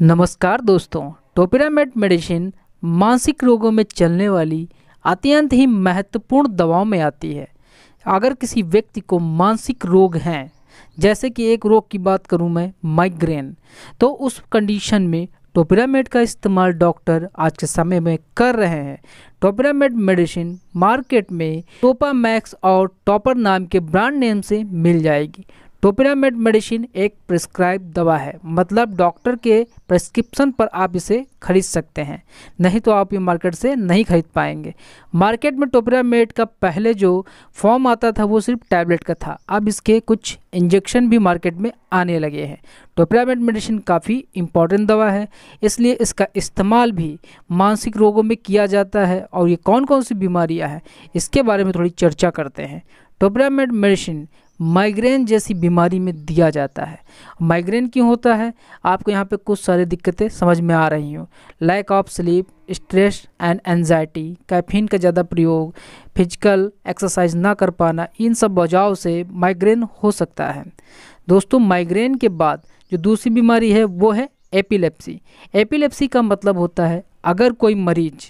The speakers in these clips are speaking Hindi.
नमस्कार दोस्तों टोपिरामेट मेडिसिन मानसिक रोगों में चलने वाली अत्यंत ही महत्वपूर्ण दवाओं में आती है अगर किसी व्यक्ति को मानसिक रोग हैं जैसे कि एक रोग की बात करूं मैं माइग्रेन तो उस कंडीशन में टोपिरामेट का इस्तेमाल डॉक्टर आज के समय में कर रहे हैं टोपिरामेट मेडिसिन मार्केट में टोपामैक्स और टॉपर नाम के ब्रांड नेम से मिल जाएगी टोपिनामेट तो मेडिसिन एक प्रिस्क्राइब दवा है मतलब डॉक्टर के प्रिस्क्रिप्शन पर आप इसे खरीद सकते हैं नहीं तो आप ये मार्केट से नहीं खरीद पाएंगे मार्केट में टोपिनामेट तो का पहले जो फॉर्म आता था वो सिर्फ टैबलेट का था अब इसके कुछ इंजेक्शन भी मार्केट में आने लगे हैं टोपिनामेट मेडिसिन काफ़ी इंपॉर्टेंट दवा है इसलिए इसका इस्तेमाल भी मानसिक रोगों में किया जाता है और ये कौन कौन सी बीमारियाँ हैं इसके बारे में थोड़ी चर्चा करते हैं टोपिनामेट तो मेडिसिन माइग्रेन जैसी बीमारी में दिया जाता है माइग्रेन क्यों होता है आपको यहाँ पे कुछ सारी दिक्कतें समझ में आ रही हूँ lack of sleep stress and anxiety caffeine का ज़्यादा प्रयोग फिजिकल एक्सरसाइज ना कर पाना इन सब वजहों से माइग्रेन हो सकता है दोस्तों माइग्रेन के बाद जो दूसरी बीमारी है वो है एपिलेप्सी एपिलेप्सी का मतलब होता है अगर कोई मरीज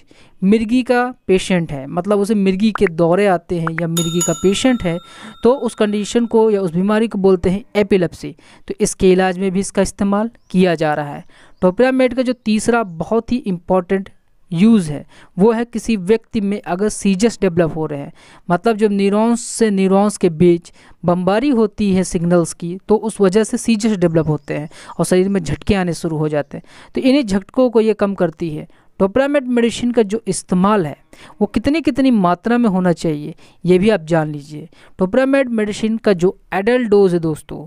मिर्गी का पेशेंट है मतलब उसे मिर्गी के दौरे आते हैं या मिर्गी का पेशेंट है तो उस कंडीशन को या उस बीमारी को बोलते हैं एपिलेप्सी तो इसके इलाज में भी इसका इस्तेमाल किया जा रहा है टोपिरामेट का जो तीसरा बहुत ही इम्पॉर्टेंट यूज़ है वो है किसी व्यक्ति में अगर सीजस डेवलप हो रहे हैं मतलब जब न्यूरॉन्स से न्यूरॉन्स के बीच बमबारी होती है सिग्नल्स की तो उस वजह से सीजस डेवलप होते हैं और शरीर में झटके आने शुरू हो जाते हैं तो इन्हीं झटकों को ये कम करती है डोप्रामेट मेडिसिन का जो इस्तेमाल है वो कितनी कितनी मात्रा में होना चाहिए ये भी आप जान लीजिए डोप्रामेट मेडिसिन का जो एडल्ट डोज है दोस्तों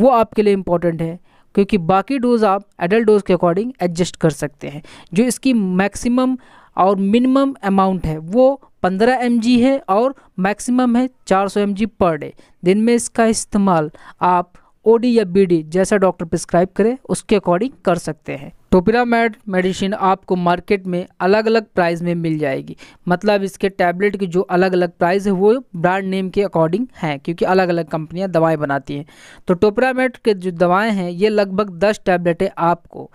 वो आपके लिए इम्पॉर्टेंट है क्योंकि बाकी डोज आप एडल्ट डोज के अकॉर्डिंग एडजस्ट कर सकते हैं जो इसकी मैक्सिमम और मिनिमम अमाउंट है वो 15 एम है और मैक्सिमम है 400 सौ पर डे दिन में इसका इस्तेमाल आप ओडी या बीडी जैसा डॉक्टर प्रिस्क्राइब करे उसके अकॉर्डिंग कर सकते हैं टोपिरामेड मेडिसिन आपको मार्केट में अलग अलग प्राइस में मिल जाएगी मतलब इसके टैबलेट की जो अलग अलग प्राइस है वो ब्रांड नेम के अकॉर्डिंग हैं क्योंकि अलग अलग कंपनियां दवाएं बनाती हैं तो टोपिरामेड के जो दवाएं हैं ये लगभग दस टैबलेटें आपको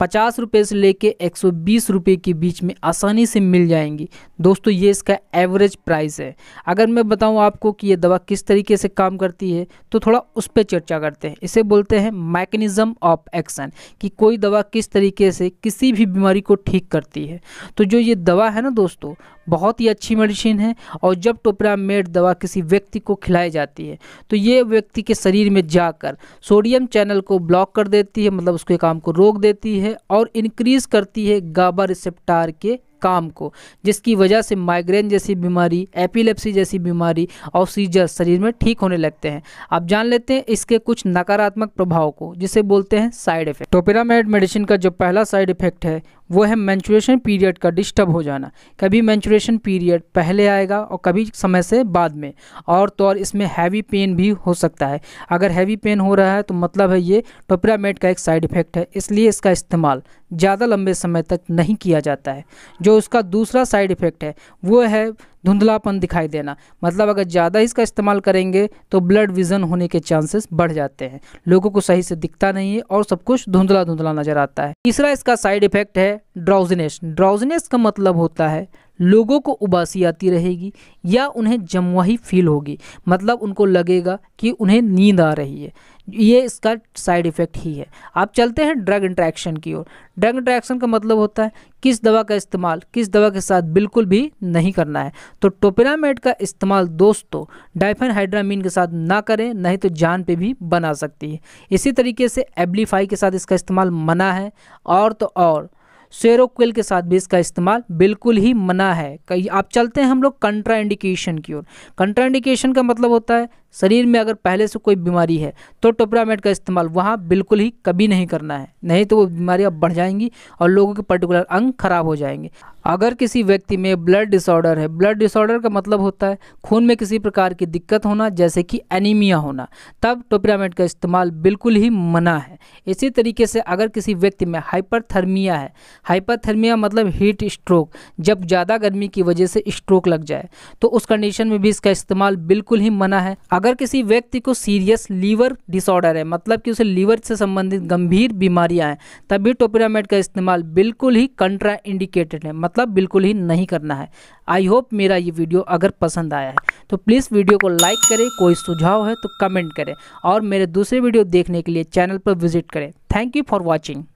पचास रुपये से लेके एक सौ बीस रुपये के बीच में आसानी से मिल जाएंगी दोस्तों ये इसका एवरेज प्राइस है अगर मैं बताऊं आपको कि ये दवा किस तरीके से काम करती है तो थोड़ा उस पर चर्चा करते हैं इसे बोलते हैं मैकेनिज़्म ऑफ एक्शन कि कोई दवा किस तरीके से किसी भी बीमारी को ठीक करती है तो जो ये दवा है ना दोस्तों बहुत ही अच्छी मेडिसिन है और जब टोपरा मेड दवा किसी व्यक्ति को खिलाई जाती है तो ये व्यक्ति के शरीर में जाकर सोडियम चैनल को ब्लॉक कर देती है मतलब उसके काम को रोक देती है और इनक्रीज़ करती है गाबा रिसेप्टार के काम को जिसकी वजह से माइग्रेन जैसी बीमारी एपिलेप्सी जैसी बीमारी और सीजर शरीर में ठीक होने लगते हैं आप जान लेते हैं इसके कुछ नकारात्मक प्रभाव को जिसे बोलते हैं साइड इफेक्ट टोपेरामेड मेडिसिन का जो पहला साइड इफेक्ट है वो है मैंचुरेशन पीरियड का डिस्टर्ब हो जाना कभी मैंचुरेशन पीरियड पहले आएगा और कभी समय से बाद में और तो और इसमें हैवी पेन भी हो सकता है अगर हैवी पेन हो रहा है तो मतलब है ये टोपरामेट का एक साइड इफ़ेक्ट है इसलिए इसका इस्तेमाल ज़्यादा लंबे समय तक नहीं किया जाता है जो उसका दूसरा साइड इफ़ेक्ट है वो है धुंधलापन दिखाई देना मतलब अगर ज़्यादा इसका इस्तेमाल करेंगे तो ब्लड विज़न होने के चांसेस बढ़ जाते हैं लोगों को सही से दिखता नहीं है और सब कुछ धुंधला धुंधला नजर आता है तीसरा इसका साइड इफेक्ट है ड्राउजीनेस ड्राउजीनेस का मतलब होता है लोगों को उबासी आती रहेगी या उन्हें जमवाही फील होगी मतलब उनको लगेगा कि उन्हें नींद आ रही है ये इसका साइड इफ़ेक्ट ही है आप चलते हैं ड्रग इंट्रैक्शन की ओर ड्रग इंट्रैक्शन का मतलब होता है किस दवा का इस्तेमाल किस दवा के साथ बिल्कुल भी नहीं करना है तो टोपिरामेट का इस्तेमाल दोस्तों डाइफेन हाइड्रामीन के साथ ना करें नहीं तो जान पे भी बना सकती है इसी तरीके से एब्लीफाई के साथ इसका इस्तेमाल मना है और तो और सेरोक्विल के साथ भी इसका इस्तेमाल बिल्कुल ही मना है कहीं आप चलते हैं हम लोग कंट्राइंडिकेशन की ओर कंट्राइंडिकेशन का मतलब होता है शरीर में अगर पहले से कोई बीमारी है तो टोपरामेट का इस्तेमाल वहाँ बिल्कुल ही कभी नहीं करना है नहीं तो वो बीमारियाँ बढ़ जाएंगी और लोगों के पर्टिकुलर अंग खराब हो जाएंगे अगर किसी व्यक्ति में ब्लड डिसऑर्डर है ब्लड डिसऑर्डर का मतलब होता है खून में किसी प्रकार की दिक्कत होना जैसे कि एनीमिया होना तब टोप्रामेट का इस्तेमाल बिल्कुल ही मना है इसी तरीके से अगर किसी व्यक्ति में हाइपरथर्मिया है हाइपरथर्मिया मतलब हीट स्ट्रोक जब ज़्यादा गर्मी की वजह से स्ट्रोक लग जाए तो उस कंडीशन में भी इसका इस्तेमाल बिल्कुल ही मना है अगर अगर किसी व्यक्ति को सीरियस लीवर डिसऑर्डर है मतलब कि उसे लीवर से संबंधित गंभीर बीमारियां हैं तभी टोपिरामेट का इस्तेमाल बिल्कुल ही कंट्रा इंडिकेटेड है मतलब बिल्कुल ही नहीं करना है आई होप मेरा ये वीडियो अगर पसंद आया है तो प्लीज़ वीडियो को लाइक करें कोई सुझाव है तो कमेंट करें और मेरे दूसरे वीडियो देखने के लिए चैनल पर विजिट करें थैंक यू फॉर वॉचिंग